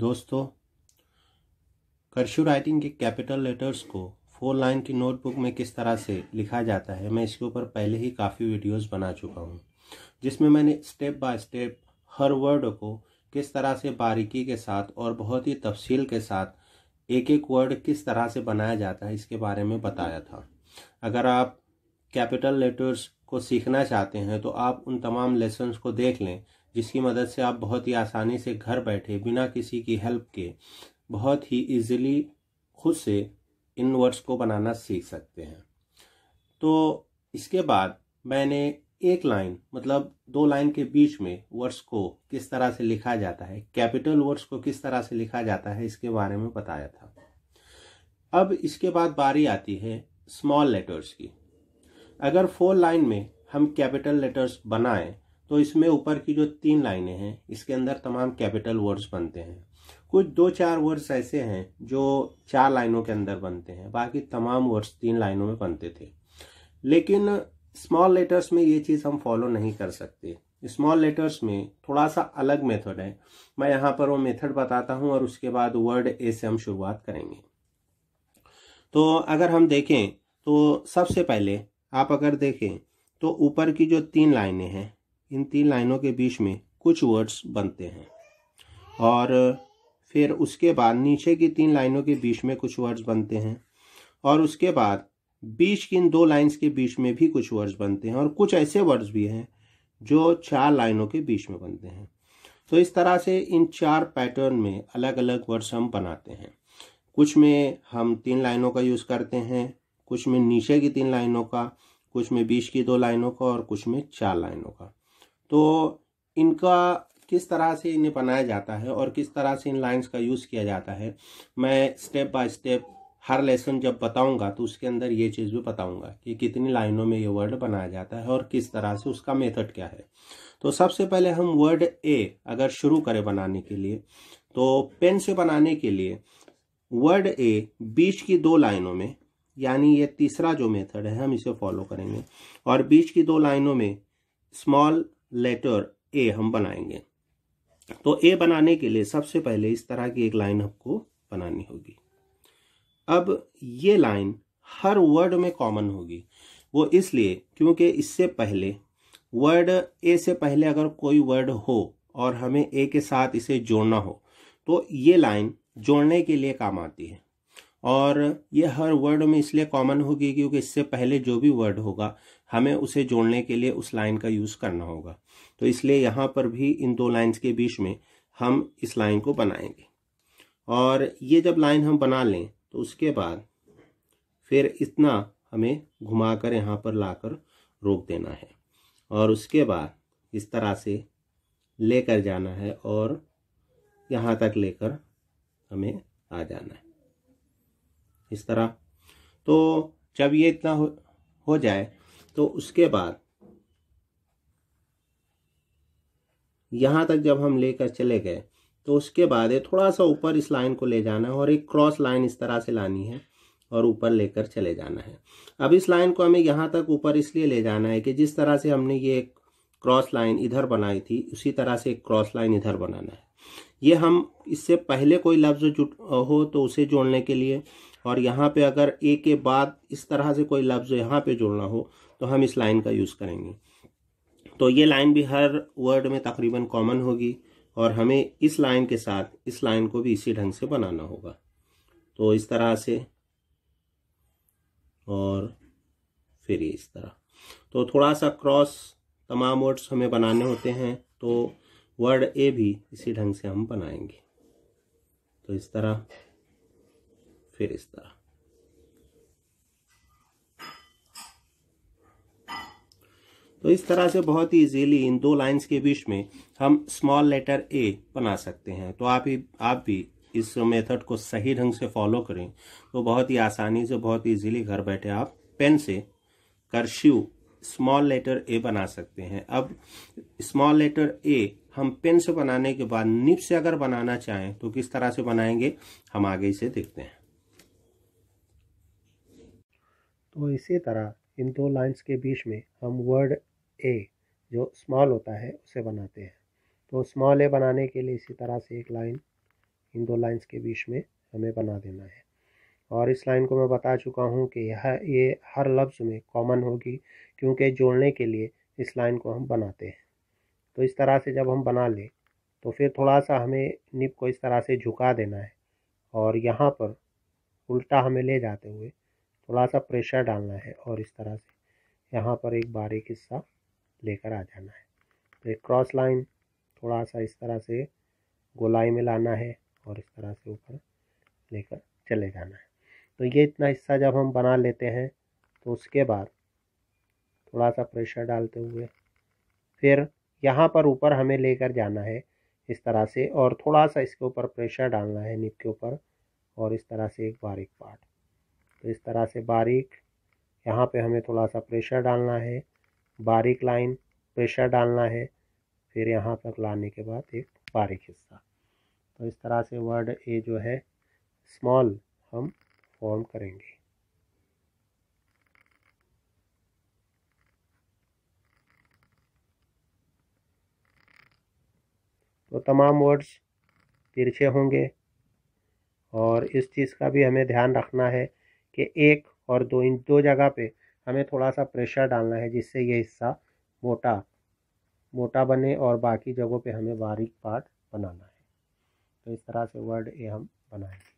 दोस्तों cursive writing के capital letters को फोर लाइन की नोटबुक में किस तरह से लिखा जाता है मैं इसके ऊपर पहले ही काफ़ी वीडियोस बना चुका हूँ जिसमें मैंने स्टेप बाय स्टेप हर वर्ड को किस तरह से बारीकी के साथ और बहुत ही तफसील के साथ एक एक वर्ड किस तरह से बनाया जाता है इसके बारे में बताया था अगर आप कैपिटल लेटर्स को सीखना चाहते हैं तो आप उन तमाम लेसन्स को देख लें जिसकी मदद से आप बहुत ही आसानी से घर बैठे बिना किसी की हेल्प के बहुत ही इजीली खुद से इन वर्ड्स को बनाना सीख सकते हैं तो इसके बाद मैंने एक लाइन मतलब दो लाइन के बीच में वर्ड्स को किस तरह से लिखा जाता है कैपिटल वर्ड्स को किस तरह से लिखा जाता है इसके बारे में बताया था अब इसके बाद बारी आती है स्मॉल लेटर्स की अगर फोर लाइन में हम कैपिटल लेटर्स बनाएं तो इसमें ऊपर की जो तीन लाइनें हैं इसके अंदर तमाम कैपिटल वर्ड्स बनते हैं कुछ दो चार वर्ड्स ऐसे हैं जो चार लाइनों के अंदर बनते हैं बाकी तमाम वर्ड्स तीन लाइनों में बनते थे लेकिन स्मॉल लेटर्स में ये चीज़ हम फॉलो नहीं कर सकते स्मॉल लेटर्स में थोड़ा सा अलग मेथड है मैं यहाँ पर वो मेथड बताता हूँ और उसके बाद वर्ड ए से हम शुरुआत करेंगे तो अगर हम देखें तो सबसे पहले आप अगर देखें तो ऊपर की जो तीन लाइनें हैं इन तीन लाइनों के बीच में कुछ वर्ड्स बनते हैं और फिर उसके बाद नीचे की तीन लाइनों के बीच में कुछ वर्ड्स बनते हैं और उसके बाद बीच की इन दो लाइंस के बीच में भी कुछ वर्ड्स बनते हैं और कुछ ऐसे वर्ड्स भी हैं जो चार लाइनों के बीच में बनते हैं तो इस तरह से इन चार पैटर्न में अलग अलग वर्ड्स हम बनाते हैं कुछ में हम तीन लाइनों का यूज़ करते हैं कुछ में नीचे की तीन लाइनों का कुछ में बीच की दो लाइनों का और कुछ में चार लाइनों का तो इनका किस तरह से इन्हें बनाया जाता है और किस तरह से इन लाइंस का यूज़ किया जाता है मैं स्टेप बाय स्टेप हर लेसन जब बताऊंगा तो उसके अंदर ये चीज़ भी बताऊंगा कि कितनी लाइनों में ये वर्ड बनाया जाता है और किस तरह से उसका मेथड क्या है तो सबसे पहले हम वर्ड ए अगर शुरू करें बनाने के लिए तो पेन से बनाने के लिए वर्ड ए बीच की दो लाइनों में यानी ये तीसरा जो मेथड है हम इसे फॉलो करेंगे और बीच की दो लाइनों में स्मॉल लेटर ए हम बनाएंगे तो ए बनाने के लिए सबसे पहले इस तरह की एक लाइन आपको बनानी होगी अब ये लाइन हर वर्ड में कॉमन होगी वो इसलिए क्योंकि इससे पहले वर्ड ए से पहले अगर कोई वर्ड हो और हमें ए के साथ इसे जोड़ना हो तो ये लाइन जोड़ने के लिए काम आती है और ये हर वर्ड में इसलिए कॉमन होगी क्योंकि इससे पहले जो भी वर्ड होगा हमें उसे जोड़ने के लिए उस लाइन का यूज़ करना होगा तो इसलिए यहाँ पर भी इन दो लाइन्स के बीच में हम इस लाइन को बनाएंगे और ये जब लाइन हम बना लें तो उसके बाद फिर इतना हमें घुमाकर यहाँ पर लाकर रोक देना है और उसके बाद इस तरह से लेकर जाना है और यहाँ तक लेकर हमें आ जाना है इस तरह तो जब ये इतना हो, हो जाए तो उसके बाद यहाँ तक जब हम लेकर चले गए तो उसके बाद ये थोड़ा सा ऊपर इस लाइन को ले जाना है और एक क्रॉस लाइन इस तरह से लानी है और ऊपर लेकर चले जाना है अब इस लाइन को हमें यहाँ तक ऊपर इसलिए ले जाना है कि जिस तरह से हमने ये एक क्रॉस लाइन इधर बनाई थी उसी तरह से एक क्रॉस लाइन इधर बनाना है ये हम इससे पहले कोई लफ्ज़ हो तो उसे जोड़ने के लिए और यहाँ पे अगर ए के बाद इस तरह से कोई लफ्ज़ यहाँ पे जुड़ना हो तो हम इस लाइन का यूज़ करेंगे तो ये लाइन भी हर वर्ड में तकरीबन कॉमन होगी और हमें इस लाइन के साथ इस लाइन को भी इसी ढंग से बनाना होगा तो इस तरह से और फिर इस तरह तो थोड़ा सा क्रॉस तमाम वर्ड्स हमें बनाने होते हैं तो वर्ड ए भी इसी ढंग से हम बनाएंगे तो इस तरह फिर इस तरह तो इस तरह से बहुत ही इजीली इन दो लाइंस के बीच में हम स्मॉल लेटर ए बना सकते हैं तो आप ही आप भी इस मेथड को सही ढंग से फॉलो करें तो बहुत ही आसानी से बहुत ही इजीली घर बैठे आप पेन से कर्शिव स्मॉल लेटर ए बना सकते हैं अब स्मॉल लेटर ए हम पेन से बनाने के बाद निप से अगर बनाना चाहें तो किस तरह से बनाएंगे हम आगे इसे देखते हैं तो इसी तरह इन दो लाइंस के बीच में हम वर्ड ए जो स्मॉल होता है उसे बनाते हैं तो स्मॉल ए बनाने के लिए इसी तरह से एक लाइन इन दो लाइंस के बीच में हमें बना देना है और इस लाइन को मैं बता चुका हूँ कि यह ये हर लफ्ज़ में कॉमन होगी क्योंकि जोड़ने के लिए इस लाइन को हम बनाते हैं तो इस तरह से जब हम बना लें तो फिर थोड़ा सा हमें निप को इस तरह से झुका देना है और यहाँ पर उल्टा हमें ले जाते हुए थोड़ा सा प्रेशर डालना है और इस तरह से यहाँ पर एक बारीक हिस्सा लेकर आ जाना है तो एक क्रॉस लाइन थोड़ा सा इस तरह से गोलाई में लाना है और इस तरह से ऊपर लेकर चले जाना है तो ये इतना हिस्सा जब हम बना लेते हैं तो उसके बाद थोड़ा सा प्रेशर डालते हुए फिर यहाँ पर ऊपर हमें लेकर जाना है इस तरह से और थोड़ा सा इसके ऊपर प्रेशर डालना है निप के ऊपर और इस तरह से एक बारीक पार्ट तो इस तरह से बारीक यहाँ पे हमें थोड़ा सा प्रेशर डालना है बारीक लाइन प्रेशर डालना है फिर यहाँ तक लाने के बाद एक बारीक हिस्सा तो इस तरह से वर्ड ए जो है स्मॉल हम फॉर्म करेंगे तो तमाम वर्ड्स तिरछे होंगे और इस चीज़ का भी हमें ध्यान रखना है कि एक और दो इंच दो जगह पे हमें थोड़ा सा प्रेशर डालना है जिससे ये हिस्सा मोटा मोटा बने और बाकी जगहों पे हमें बारीक पार्ट बनाना है तो इस तरह से वर्ड ए हम बनाएंगे